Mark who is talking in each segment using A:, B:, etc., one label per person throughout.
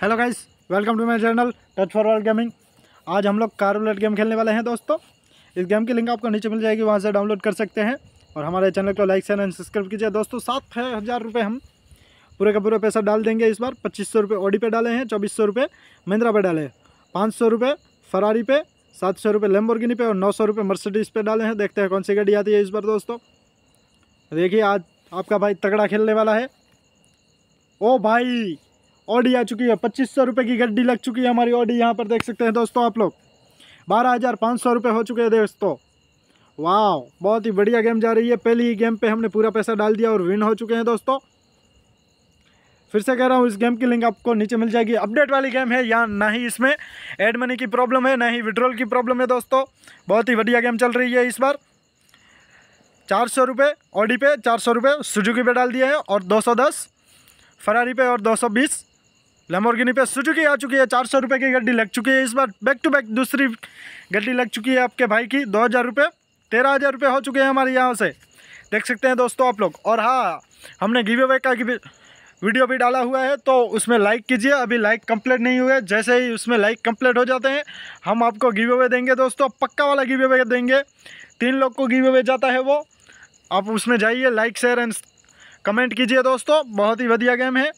A: hello guys welcome to my channel touch for world gaming आज हम लोग car game खेलने वाले हैं दोस्तों इस गेम की लिंक आपको नीचे मिल जाएगी वहां से डाउनलोड कर सकते हैं और हमारे चैनल को लाइक शेयर एंड सब्सक्राइब कीजिए दोस्तों सात हज़ार रुपये हम पूरे का पूरा पैसा डाल देंगे इस बार पच्चीस सौ रुपये ओडी पे डाले हैं चौबीस सौ रुपये महिंद्रा पे डाले हैं पाँच सौ रुपये फरारी पे सात सौ रुपये लेम्बोर्गिनी पे और नौ सौ रुपये मर्सिडीज़ पे डाले हैं देखते हैं कौन सी गाड़ी आती है इस बार दोस्तों देखिए आज आपका भाई तगड़ा खेलने वाला है ओ भाई ऑडी आ चुकी है पच्चीस सौ रुपये की गड्डी लग चुकी है हमारी ऑडी यहाँ पर देख सकते हैं दोस्तों आप लोग बारह हज़ार पाँच सौ रुपये हो चुके हैं दोस्तों वाह बहुत ही बढ़िया गेम जा रही है पहली ही गेम पे हमने पूरा पैसा डाल दिया और विन हो चुके हैं दोस्तों फिर से कह रहा हूँ इस गेम की लिंक आपको नीचे मिल जाएगी अपडेट वाली गेम है या ना ही इसमें एड मनी की प्रॉब्लम है ना ही विड्रॉल की प्रॉब्लम है दोस्तों बहुत ही बढ़िया गेम चल रही है इस बार चार सौ रुपये ऑडी पे चार सौ रुपये सुजुकी पे डाल दिए हैं और दो सौ दस फरारी पे और दो सौ बीस लेमोरगिनी पे सुजुकी आ चुकी है चार सौ रुपये की गड्डी लग चुकी है इस बार बैक टू बैक दूसरी गड्डी लग चुकी है आपके भाई की दो हज़ार रुपये तेरह हज़ार रुपये हो चुके हैं हमारे यहाँ से देख सकते हैं दोस्तों आप लोग और हाँ हमने गिव अवे का वीडियो भी डाला हुआ है तो उसमें लाइक कीजिए अभी लाइक कंप्लीट नहीं हुए जैसे ही उसमें लाइक कंप्लीट हो जाते हैं हम आपको गिव अवे देंगे दोस्तों पक्का वाला गिव अवे देंगे तीन लोग को गिव अवे जाता है वो आप उसमें जाइए लाइक शेयर एंड कमेंट कीजिए दोस्तों बहुत ही बढ़िया गेम है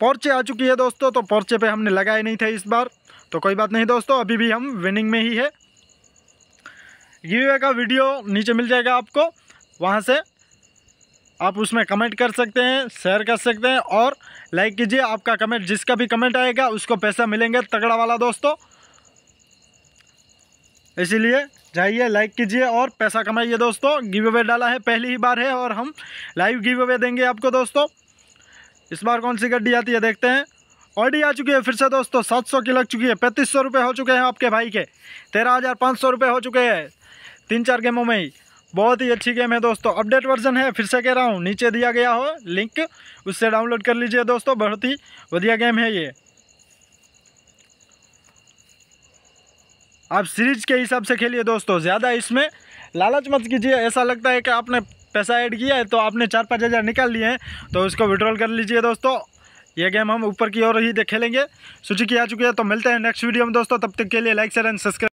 A: पोर्चे आ चुकी है दोस्तों तो पर्चे पे हमने लगाए नहीं थे इस बार तो कोई बात नहीं दोस्तों अभी भी हम विनिंग में ही है गिवे का वीडियो नीचे मिल जाएगा आपको वहाँ से आप उसमें कमेंट कर सकते हैं शेयर कर सकते हैं और लाइक कीजिए आपका कमेंट जिसका भी कमेंट आएगा उसको पैसा मिलेंगे तगड़ा वाला दोस्तों इसीलिए जाइए लाइक कीजिए और पैसा कमाइए दोस्तों गिव अवे डाला है पहली ही बार है और हम लाइव गिव अवे देंगे आपको दोस्तों इस बार कौन सी गड्डी आती है देखते हैं ऑडी आ चुकी है फिर से दोस्तों सात सौ की लग चुकी है पैंतीस सौ रुपये हो चुके हैं आपके भाई के तेरह हज़ार पाँच सौ रुपये हो चुके हैं तीन चार गेमों में ही बहुत ही अच्छी गेम है दोस्तों अपडेट वर्जन है फिर से कह रहा हूँ नीचे दिया गया हो लिंक उससे डाउनलोड कर लीजिए दोस्तों बहुत ही बढ़िया गेम है ये आप सीरीज के हिसाब से खेलिए दोस्तों ज़्यादा इसमें लालच मत कीजिए ऐसा लगता है कि आपने पैसा ऐड किया है तो आपने चार पाँच हज़ार निकाल लिए हैं तो उसको विड्रॉल कर लीजिए दोस्तों ये गेम हम ऊपर की ओर ही खेलेंगे सूची की आ चुकी है तो मिलते हैं नेक्स्ट वीडियो में दोस्तों तब तक के लिए लाइक शेयर एंड सब्सक्राइब